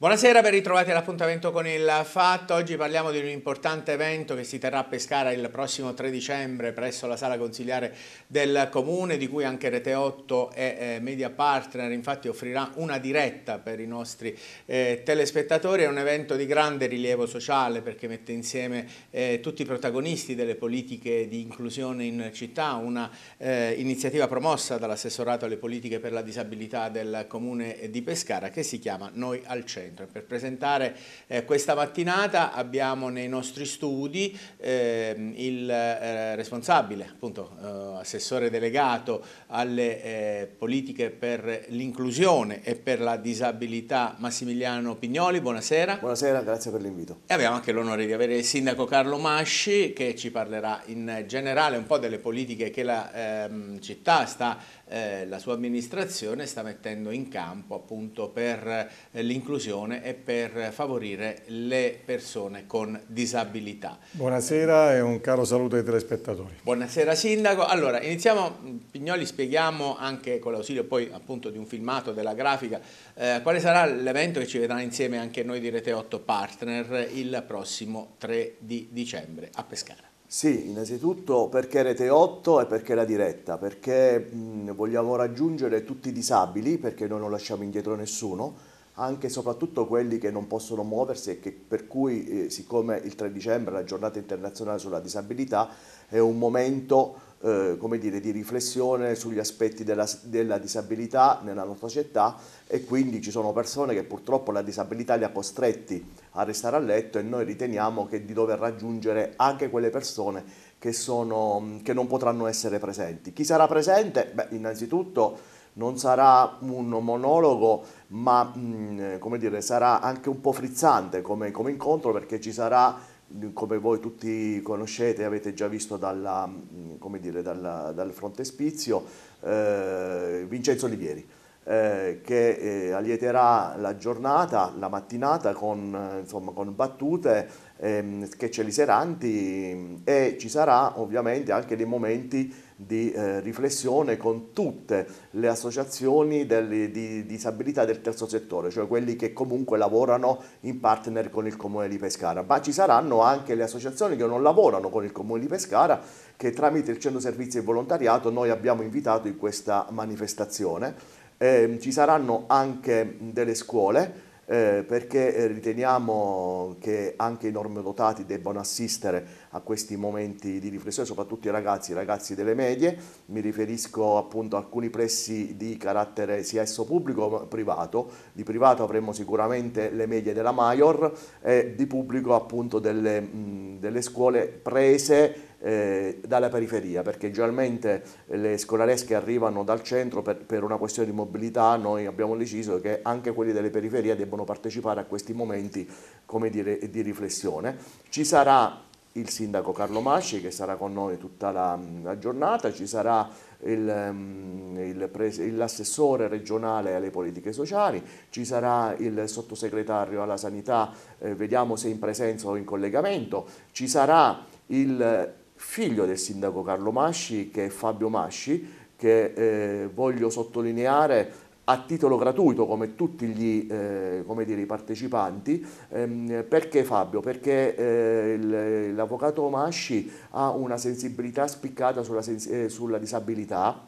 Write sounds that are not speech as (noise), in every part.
Buonasera, ben ritrovati all'appuntamento con il Fatto. Oggi parliamo di un importante evento che si terrà a Pescara il prossimo 3 dicembre presso la sala consigliare del Comune, di cui anche Rete 8 e eh, Media Partner infatti offrirà una diretta per i nostri eh, telespettatori. È un evento di grande rilievo sociale perché mette insieme eh, tutti i protagonisti delle politiche di inclusione in città, una eh, iniziativa promossa dall'assessorato alle politiche per la disabilità del Comune di Pescara che si chiama Noi al Centro. Centro. per presentare eh, questa mattinata abbiamo nei nostri studi eh, il eh, responsabile, appunto eh, assessore delegato alle eh, politiche per l'inclusione e per la disabilità Massimiliano Pignoli, buonasera. Buonasera, grazie per l'invito. E abbiamo anche l'onore di avere il sindaco Carlo Masci che ci parlerà in generale un po' delle politiche che la ehm, città sta eh, la sua amministrazione sta mettendo in campo appunto per l'inclusione prevenzione e per favorire le persone con disabilità. Buonasera e un caro saluto ai telespettatori. Buonasera Sindaco. Allora, iniziamo, Pignoli, spieghiamo anche con l'ausilio poi appunto di un filmato, della grafica, eh, quale sarà l'evento che ci vedrà insieme anche noi di Rete 8 Partner il prossimo 3 di dicembre a Pescara. Sì, innanzitutto perché Rete 8 e perché la diretta, perché mh, vogliamo raggiungere tutti i disabili, perché noi non lasciamo indietro nessuno, anche e soprattutto quelli che non possono muoversi e che, per cui eh, siccome il 3 dicembre la giornata internazionale sulla disabilità è un momento eh, come dire, di riflessione sugli aspetti della, della, disabilità nella nostra società e quindi ci sono persone che purtroppo la disabilità li ha costretti a restare a letto e noi riteniamo che di dover raggiungere anche quelle persone che, sono, che non potranno essere presenti. Chi sarà presente? Beh, innanzitutto non sarà un monologo, ma mh, mm, come dire, sarà anche un po' frizzante come, come incontro perché ci sarà come voi tutti conoscete, avete già visto dalla, mm, dire, dalla, dal frontespizio, eh, Vincenzo Olivieri, eh, che eh, allieterà la giornata, la mattinata con, eh, insomma, con battute, eh, sketch eliseranti e ci sarà ovviamente anche dei momenti di eh, riflessione con tutte le associazioni del, di disabilità del terzo settore, cioè quelli che comunque lavorano in partner con il Comune di Pescara, ma ci saranno anche le associazioni che non lavorano con il Comune di Pescara che tramite il Centro Servizi e Volontariato noi abbiamo invitato in questa manifestazione. Eh, ci saranno anche delle scuole eh, perché eh, riteniamo che anche i normodotati debbano assistere a questi momenti di riflessione, soprattutto i ragazzi, i ragazzi delle medie, mi riferisco appunto a alcuni pressi di carattere sia esso pubblico che privato, di privato avremmo sicuramente le medie della Maior e di pubblico appunto delle, mh, delle scuole prese eh, dalla periferia, perché generalmente eh, le scolaresche arrivano dal centro per, per, una questione di mobilità, noi abbiamo deciso che anche quelli delle periferie debbano partecipare a questi momenti come dire, di riflessione. Ci sarà il sindaco Carlo Masci che sarà con noi tutta la, la giornata, ci sarà mm, l'assessore regionale alle politiche sociali, ci sarà il sottosegretario alla sanità, eh, vediamo se in presenza o in collegamento, ci sarà il figlio del sindaco Carlo Masci, che è Fabio Masci, che eh, voglio sottolineare a titolo gratuito come tutti gli, eh, come dire, i partecipanti. Ehm, perché Fabio? Perché eh, l'avvocato Masci ha una sensibilità spiccata sulla, sens eh, sulla disabilità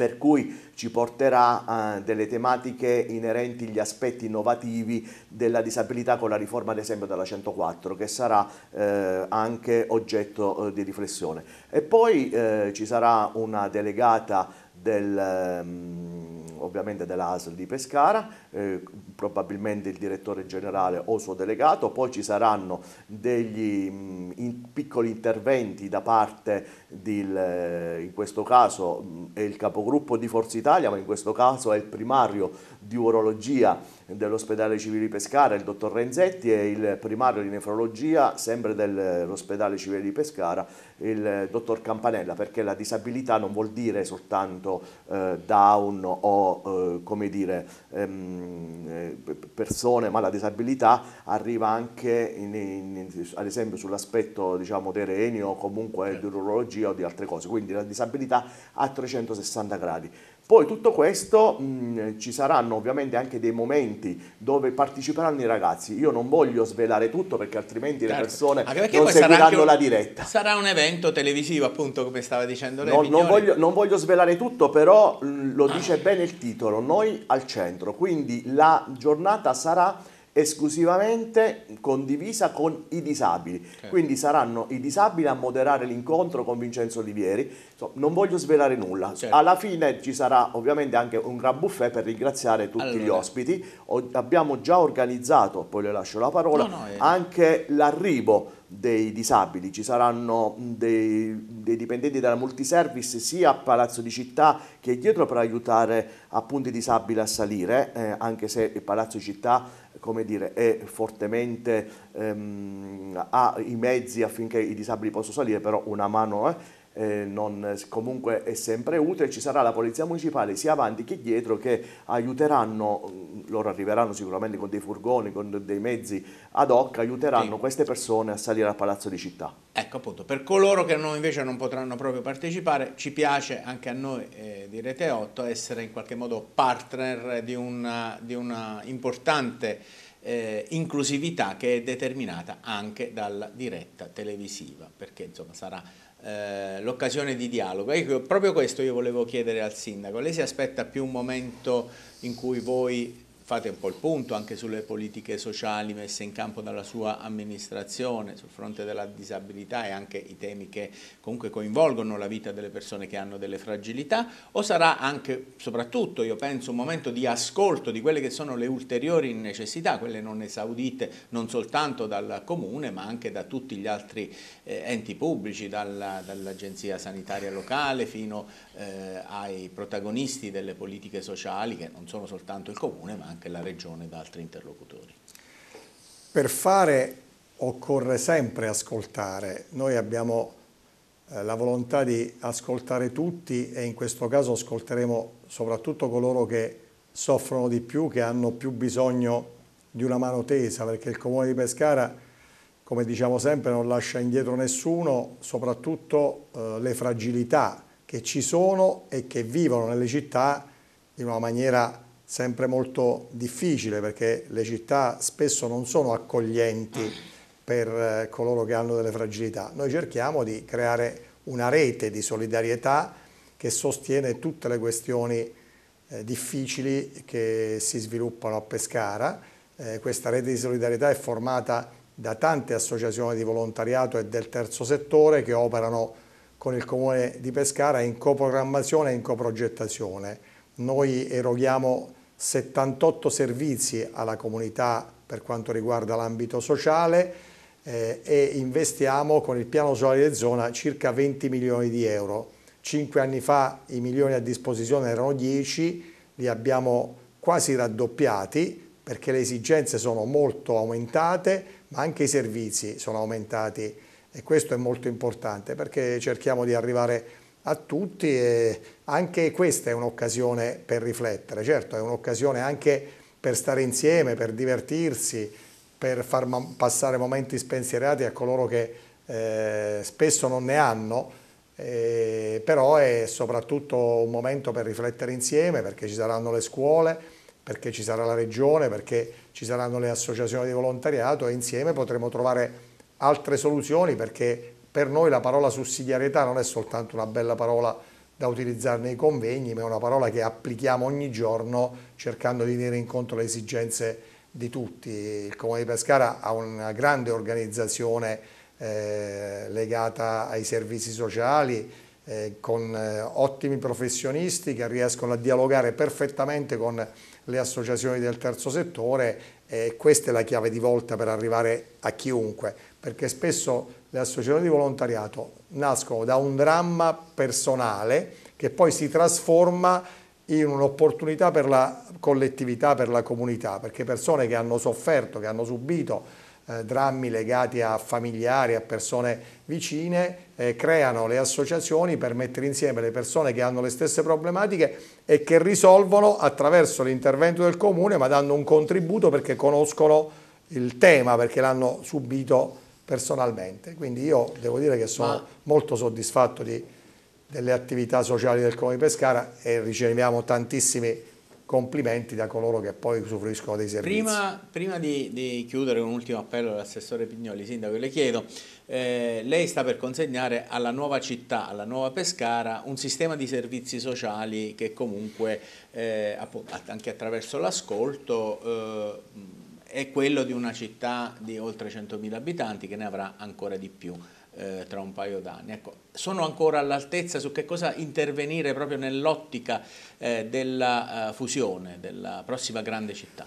per cui ci porterà eh, delle tematiche inerenti agli aspetti innovativi della disabilità con la riforma ad esempio della 104 che sarà eh, anche oggetto eh, di riflessione. E poi eh, ci sarà una delegata del, um, ovviamente dell'ASL di Pescara, eh, probabilmente il direttore generale o suo delegato, poi ci saranno degli mh, mm, in, piccoli interventi da parte di, eh, in questo caso, mm, è il capogruppo di Forza Italia, ma in questo caso è il primario di urologia dell'ospedale civile di Pescara, il dottor Renzetti, e il primario di nefrologia, sempre dell'ospedale civile di Pescara, il dottor Campanella, perché la disabilità non vuol dire soltanto eh, down o eh, come dire ehm, eh, persone, ma la disabilità arriva anche in, in, ad esempio sull'aspetto diciamo dei reni o comunque di certo. urologia o di altre cose, quindi la disabilità a 360 gradi. Poi tutto questo mh, ci saranno ovviamente anche dei momenti dove parteciperanno i ragazzi. Io non voglio svelare tutto perché altrimenti certo. le persone non seguiranno un, la diretta. Sarà un evento televisivo appunto come stava dicendo lei. No, non, voglio, non, voglio, svelare tutto però lo ah. dice bene il titolo, noi al centro, quindi la giornata sarà esclusivamente condivisa con i disabili. Okay. Quindi saranno i disabili a moderare l'incontro con Vincenzo Olivieri. Insomma, non voglio svelare nulla. Certo. Alla fine ci sarà ovviamente anche un gran buffet per ringraziare tutti allora. gli ospiti. O, abbiamo già organizzato, poi le lascio la parola, no, no, è... anche l'arrivo dei disabili, ci saranno dei, dei, dipendenti della multiservice sia a Palazzo di Città che dietro per aiutare appunto i disabili a salire, eh, anche se il Palazzo di Città come dire, è fortemente, ehm, ha i mezzi affinché i disabili possano salire, però una mano... Eh, eh, non, comunque è sempre utile, ci sarà la polizia municipale sia avanti che dietro che aiuteranno, mm, loro arriveranno sicuramente con dei furgoni, con dei mezzi ad hoc, aiuteranno sì. queste persone a salire al palazzo di città. Ecco appunto, per coloro che non, invece non potranno proprio partecipare, ci piace anche a noi eh, di Rete 8 essere in qualche modo partner di una, di una importante... Eh, inclusività che è determinata anche dalla diretta televisiva, perché insomma sarà eh, l'occasione di dialogo. E ecco, proprio questo io volevo chiedere al Sindaco. Lei si aspetta più un momento in cui voi fate un po' il punto anche sulle politiche sociali messe in campo dalla sua amministrazione sul fronte della disabilità e anche i temi che comunque coinvolgono la vita delle persone che hanno delle fragilità o sarà anche, soprattutto io penso, un momento di ascolto di quelle che sono le ulteriori necessità, quelle non esaudite non soltanto dal Comune ma anche da tutti gli altri eh, enti pubblici, dall'Agenzia dall Sanitaria Locale fino eh, ai protagonisti delle politiche sociali che non sono soltanto il Comune ma anche anche la Regione da altri interlocutori. Per fare occorre sempre ascoltare. Noi abbiamo eh, la volontà di ascoltare tutti e in questo caso ascolteremo soprattutto coloro che soffrono di più, che hanno più bisogno di una mano tesa, perché il Comune di Pescara come diciamo sempre, non lascia indietro nessuno, soprattutto eh, le fragilità che ci sono e che vivono nelle città in una maniera sempre molto difficile perché le città spesso non sono accoglienti per eh, coloro che hanno delle fragilità. Noi cerchiamo di creare una rete di solidarietà che sostiene tutte le questioni eh, difficili che si sviluppano a Pescara. Eh, questa rete di solidarietà è formata da tante associazioni di volontariato e del terzo settore che operano con il Comune di Pescara in coprogrammazione e in coprogettazione. Noi eroghiamo 78 servizi alla comunità per quanto riguarda l'ambito sociale eh, e investiamo con il piano solare zona circa 20 milioni di euro. Cinque anni fa i milioni a disposizione erano 10, li abbiamo quasi raddoppiati perché le esigenze sono molto aumentate, ma anche i servizi sono aumentati e questo è molto importante perché cerchiamo di arrivare a a tutti e anche questa è un'occasione per riflettere, certo è un'occasione anche per stare insieme, per divertirsi, per far passare momenti spensierati a coloro che eh, spesso non ne hanno, eh, però è soprattutto un momento per riflettere insieme perché ci saranno le scuole, perché ci sarà la regione, perché ci saranno le associazioni di volontariato e insieme potremo trovare altre soluzioni perché per noi la parola sussidiarietà non è soltanto una bella parola da utilizzare nei convegni, ma è una parola che applichiamo ogni giorno cercando di tenere incontro alle esigenze di tutti. Il Comune di Pescara ha una grande organizzazione eh, legata ai servizi sociali, eh, con eh, ottimi professionisti che riescono a dialogare perfettamente con le associazioni del terzo settore e questa è la chiave di volta per arrivare a chiunque, perché spesso le associazioni di volontariato nascono da un dramma personale che poi si trasforma in un'opportunità per la collettività, per la comunità, perché persone che hanno sofferto, che hanno subito eh, drammi legati a familiari, a persone vicine, eh, creano le associazioni per mettere insieme le persone che hanno le stesse problematiche e che risolvono attraverso l'intervento del comune, ma danno un contributo perché conoscono il tema, perché l'hanno subito personalmente. Quindi io devo dire che sono ma... molto soddisfatto di, delle attività sociali del Comune di Pescara e riceviamo tantissimi complimenti da coloro che poi usufruiscono dei servizi. Prima, prima di, di, chiudere un ultimo appello all'assessore Pignoli, Sindaco, le chiedo, eh, lei sta per consegnare alla nuova città, alla nuova Pescara, un sistema di servizi sociali che comunque, eh, anche attraverso l'ascolto, eh, è quello di una città di oltre 100.000 abitanti che ne avrà ancora di più eh, tra un paio d'anni. Ecco, sono ancora all'altezza su che cosa intervenire proprio nell'ottica eh, della eh, fusione, della prossima grande città?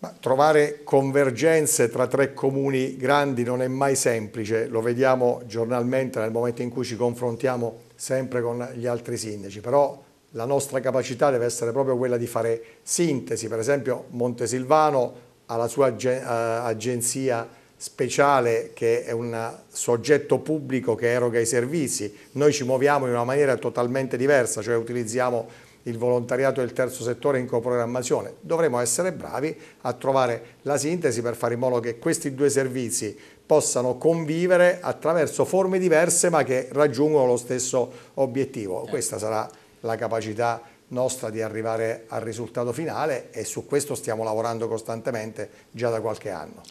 Ma trovare convergenze tra tre comuni grandi non è mai semplice, lo vediamo giornalmente nel momento in cui ci confrontiamo sempre con gli altri sindaci, però la nostra capacità deve essere proprio quella di fare sintesi, per esempio Montesilvano ha la sua eh, agenzia speciale che è un soggetto pubblico che eroga i servizi, noi ci muoviamo in una maniera totalmente diversa, cioè utilizziamo il volontariato del terzo settore in coprogrammazione. Dovremo essere bravi a trovare la sintesi per fare in modo che questi due servizi possano convivere attraverso forme diverse ma che raggiungono lo stesso obiettivo. Certo. Questa sarà la capacità nostra di arrivare al risultato finale e su questo stiamo lavorando costantemente già da qualche anno.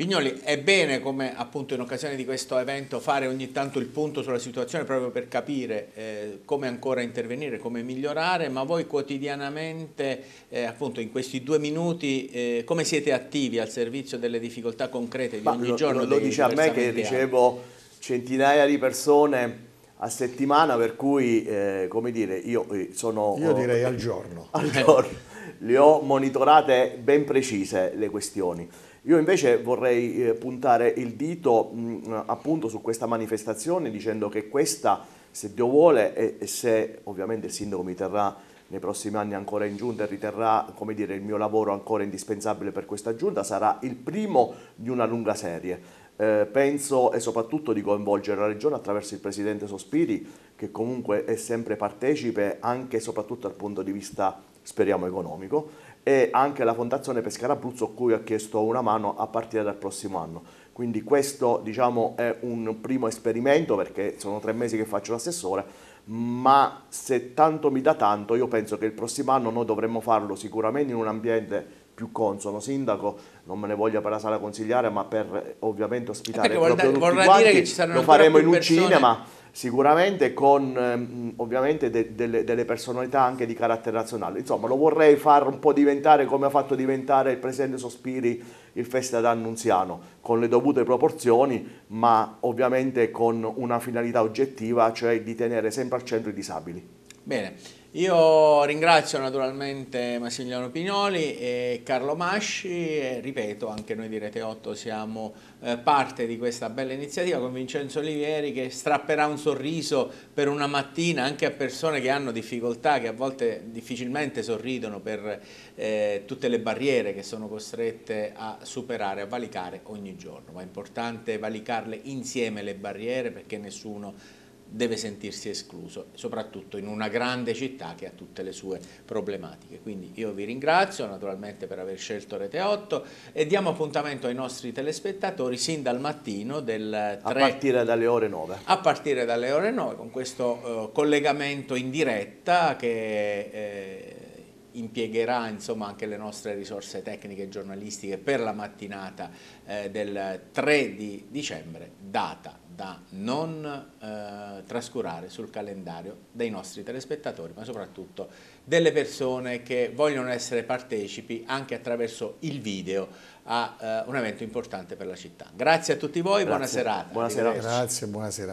Pignoli, è bene come appunto in occasione di questo evento fare ogni tanto il punto sulla situazione proprio per capire eh, come ancora intervenire, come migliorare, ma voi quotidianamente eh, appunto in questi due minuti eh, come siete attivi al servizio delle difficoltà concrete di ma ogni lo, giorno? Lo dice a me che ricevo centinaia di persone a settimana per cui eh, come dire io eh, sono... Io direi al giorno. (laughs) Al giorno. Le ho monitorate ben precise le questioni. Io invece vorrei eh, puntare il dito mh, mm, appunto su questa manifestazione dicendo che questa, se Dio vuole e, e se ovviamente il sindaco mi terrà nei prossimi anni ancora in giunta e riterrà come dire, il mio lavoro ancora indispensabile per questa giunta, sarà il primo di una lunga serie. Eh, penso e soprattutto di coinvolgere la Regione attraverso il Presidente Sospiri, che comunque è sempre partecipe anche e soprattutto dal punto di vista, speriamo, economico e anche la Fondazione Pescara Abruzzo cui ha chiesto una mano a partire dal prossimo anno. Quindi questo diciamo, è un primo esperimento perché sono tre mesi che faccio l'assessore, ma se tanto mi dà tanto io penso che il prossimo anno noi dovremmo farlo sicuramente in un ambiente più consono. Sindaco, non me ne voglia per la sala consigliare, ma per ovviamente ospitare proprio vorrà, tutti vorrà quanti, dire che ci saranno lo faremo in un persone... cinema sicuramente con ehm, ovviamente de, delle, delle, personalità anche di carattere nazionale. Insomma, lo vorrei far un po' diventare come ha fatto diventare il presidente Sospiri il Festa d'Annunziano, con le dovute proporzioni, ma ovviamente con una finalità oggettiva, cioè di tenere sempre al centro i disabili. Bene, io ringrazio naturalmente Massimiliano Pignoli e Carlo Masci e ripeto anche noi di Rete 8 siamo eh, parte di questa bella iniziativa con Vincenzo Olivieri che strapperà un sorriso per una mattina anche a persone che hanno difficoltà, che a volte difficilmente sorridono per eh, tutte le barriere che sono costrette a superare, a valicare ogni giorno, ma è importante valicarle insieme le barriere perché nessuno deve sentirsi escluso, soprattutto in una grande città che ha tutte le sue problematiche. Quindi io vi ringrazio naturalmente per aver scelto Rete 8 e diamo appuntamento ai nostri telespettatori sin dal mattino del 3 a partire dalle ore 9. A partire dalle ore 9 con questo eh, collegamento in diretta che eh, impiegherà insomma, anche le nostre risorse tecniche e giornalistiche per la mattinata eh, del 3 di dicembre, data da non eh, trascurare sul calendario dei nostri telespettatori, ma soprattutto delle persone che vogliono essere partecipi anche attraverso il video a eh, un evento importante per la città. Grazie a tutti voi, Grazie. buona serata. Buona Grazie, buona